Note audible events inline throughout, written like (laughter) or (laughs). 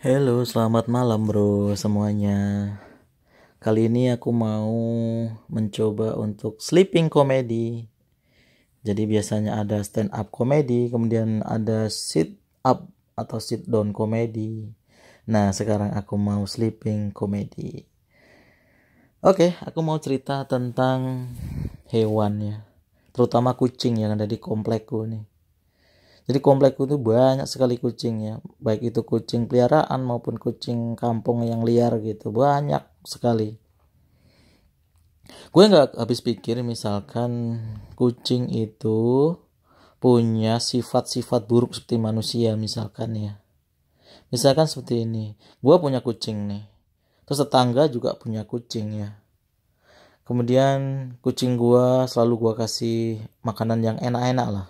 Halo, selamat malam bro semuanya. Kali ini aku mau mencoba untuk sleeping comedy. Jadi biasanya ada stand up comedy, kemudian ada sit up atau sit down comedy. Nah, sekarang aku mau sleeping comedy. Oke, aku mau cerita tentang hewan ya. Terutama kucing yang ada di komplekku nih. Jadi komplek itu banyak sekali kucing ya, baik itu kucing peliharaan maupun kucing kampung yang liar gitu, banyak sekali. Gue nggak habis pikir misalkan kucing itu punya sifat-sifat buruk seperti manusia misalkan ya. Misalkan seperti ini, gue punya kucing nih, terus tetangga juga punya kucing ya. Kemudian kucing gue selalu gue kasih makanan yang enak-enak lah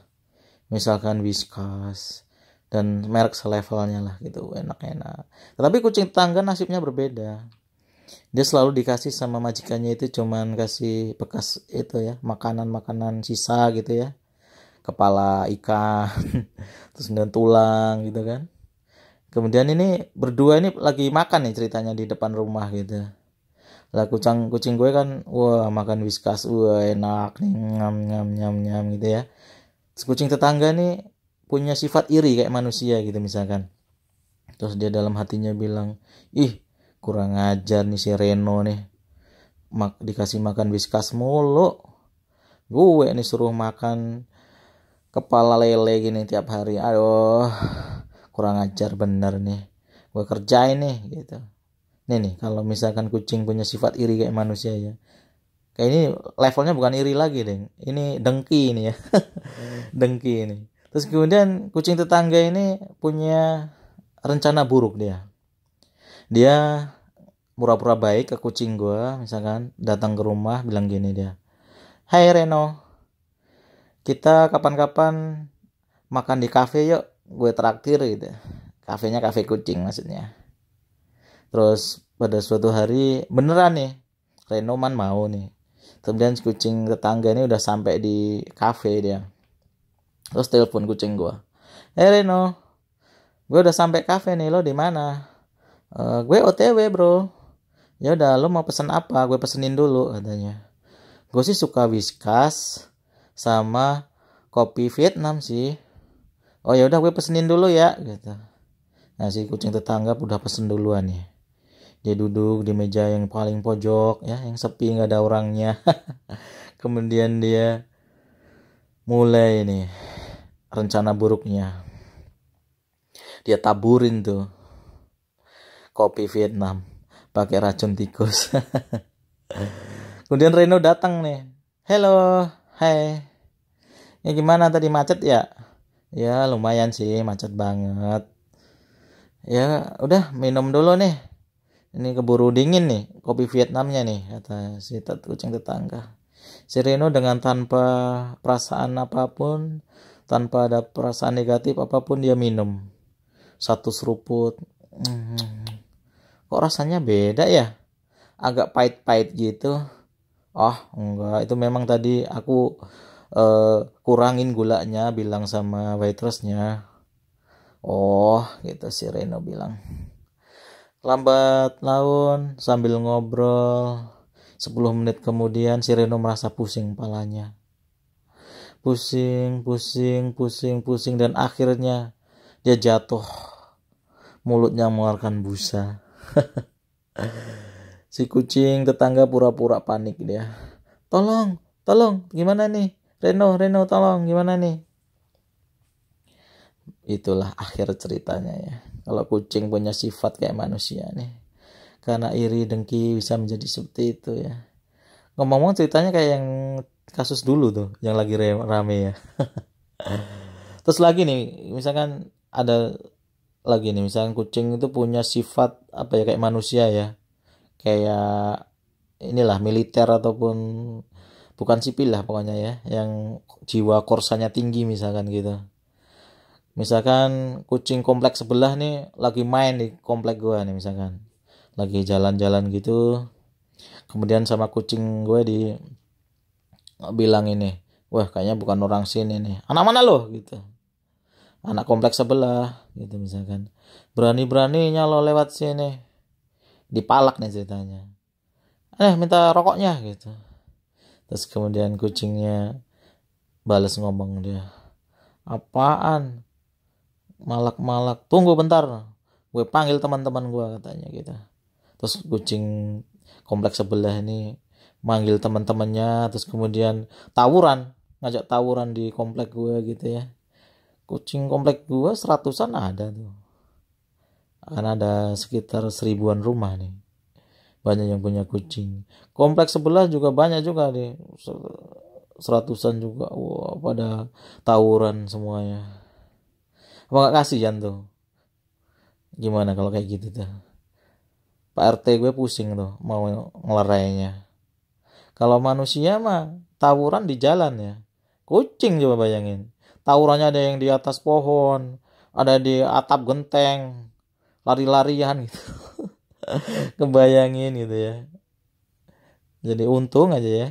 misalkan Whiskas dan merek selevelnya lah gitu enak-enak tetapi kucing tangga nasibnya berbeda dia selalu dikasih sama majikannya itu cuman kasih bekas itu ya makanan-makanan sisa gitu ya kepala ikan (laughs) terus dan tulang gitu kan kemudian ini berdua ini lagi makan nih ceritanya di depan rumah gitu lah kucing kucing gue kan wah makan whiskas wah enak nih nyam nyam nyam nyam gitu ya kucing tetangga nih punya sifat iri kayak manusia gitu misalkan terus dia dalam hatinya bilang ih kurang ajar nih si Reno nih Mak dikasih makan biskas mulu gue nih suruh makan kepala lele gini tiap hari aduh kurang ajar bener nih gue kerjain nih gitu nih nih kalau misalkan kucing punya sifat iri kayak manusia ya Ya ini levelnya bukan iri lagi deh. ini dengki ini ya (laughs) dengki ini terus kemudian kucing tetangga ini punya rencana buruk dia dia pura-pura baik ke kucing gua, misalkan datang ke rumah bilang gini dia Hai Reno kita kapan-kapan makan di kafe yuk gue traktir gitu kafenya kafe kucing maksudnya terus pada suatu hari beneran nih Reno man mau nih kemudian kucing tetangga ini udah sampai di kafe dia terus telepon kucing gue eh hey Reno gue udah sampai kafe nih lo di mana e, gue otw bro ya udah lo mau pesen apa gue pesenin dulu katanya gue sih suka whiskas sama kopi Vietnam sih oh ya udah gue pesenin dulu ya gitu nah si kucing tetangga udah pesen duluan ya dia duduk di meja yang paling pojok ya yang sepi nggak ada orangnya (laughs) kemudian dia mulai ini rencana buruknya dia taburin tuh kopi Vietnam pakai racun tikus (laughs) kemudian Reno datang nih hello hai ya gimana tadi macet ya ya lumayan sih macet banget ya udah minum dulu nih ini keburu dingin nih, kopi Vietnamnya nih, kata si kucing tetangga. Si Reno dengan tanpa perasaan apapun, tanpa ada perasaan negatif apapun dia minum. Satu seruput. Hmm, (clears throat) kok rasanya beda ya? Agak pahit-pahit gitu. Oh, enggak, itu memang tadi aku uh, kurangin gulanya bilang sama waitressnya. Oh, gitu si Reno bilang. Lambat laun sambil ngobrol 10 menit kemudian si Reno merasa pusing palanya Pusing, pusing, pusing, pusing Dan akhirnya dia jatuh Mulutnya mengeluarkan busa (laughs) Si kucing tetangga pura-pura panik dia Tolong, tolong, gimana nih? Reno, Reno tolong, gimana nih? Itulah akhir ceritanya ya kalau kucing punya sifat kayak manusia nih. Karena iri dengki bisa menjadi seperti itu ya. Ngomong-ngomong ceritanya kayak yang kasus dulu tuh yang lagi rame ya. (laughs) Terus lagi nih, misalkan ada lagi nih, misalkan kucing itu punya sifat apa ya kayak manusia ya. Kayak inilah militer ataupun bukan sipil lah pokoknya ya, yang jiwa korsanya tinggi misalkan gitu misalkan kucing kompleks sebelah nih lagi main di komplek gue nih misalkan lagi jalan-jalan gitu kemudian sama kucing gue di bilang ini wah kayaknya bukan orang sini nih anak mana lo gitu anak kompleks sebelah gitu misalkan berani-beraninya lo lewat sini dipalak nih ceritanya eh minta rokoknya gitu terus kemudian kucingnya balas ngomong dia apaan malak-malak tunggu bentar gue panggil teman-teman gue katanya gitu terus kucing kompleks sebelah ini manggil teman-temannya terus kemudian tawuran ngajak tawuran di komplek gue gitu ya kucing komplek gue seratusan ada tuh kan ada sekitar seribuan rumah nih banyak yang punya kucing kompleks sebelah juga banyak juga nih seratusan juga wah wow, pada tawuran semuanya apa nggak kasih tuh gimana kalau kayak gitu tuh Pak RT gue pusing tuh mau ngelarainya. kalau manusia mah tawuran di jalan ya kucing coba bayangin tawurannya ada yang di atas pohon ada di atap genteng lari-larian gitu (laughs) kebayangin gitu ya jadi untung aja ya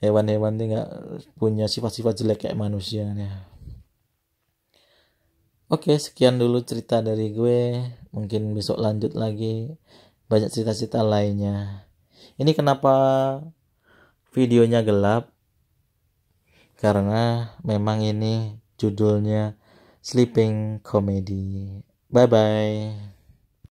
hewan-hewan ini nggak punya sifat-sifat jelek kayak manusia ya. Oke, sekian dulu cerita dari gue. Mungkin besok lanjut lagi banyak cerita-cerita lainnya. Ini kenapa videonya gelap? Karena memang ini judulnya Sleeping Comedy. Bye bye.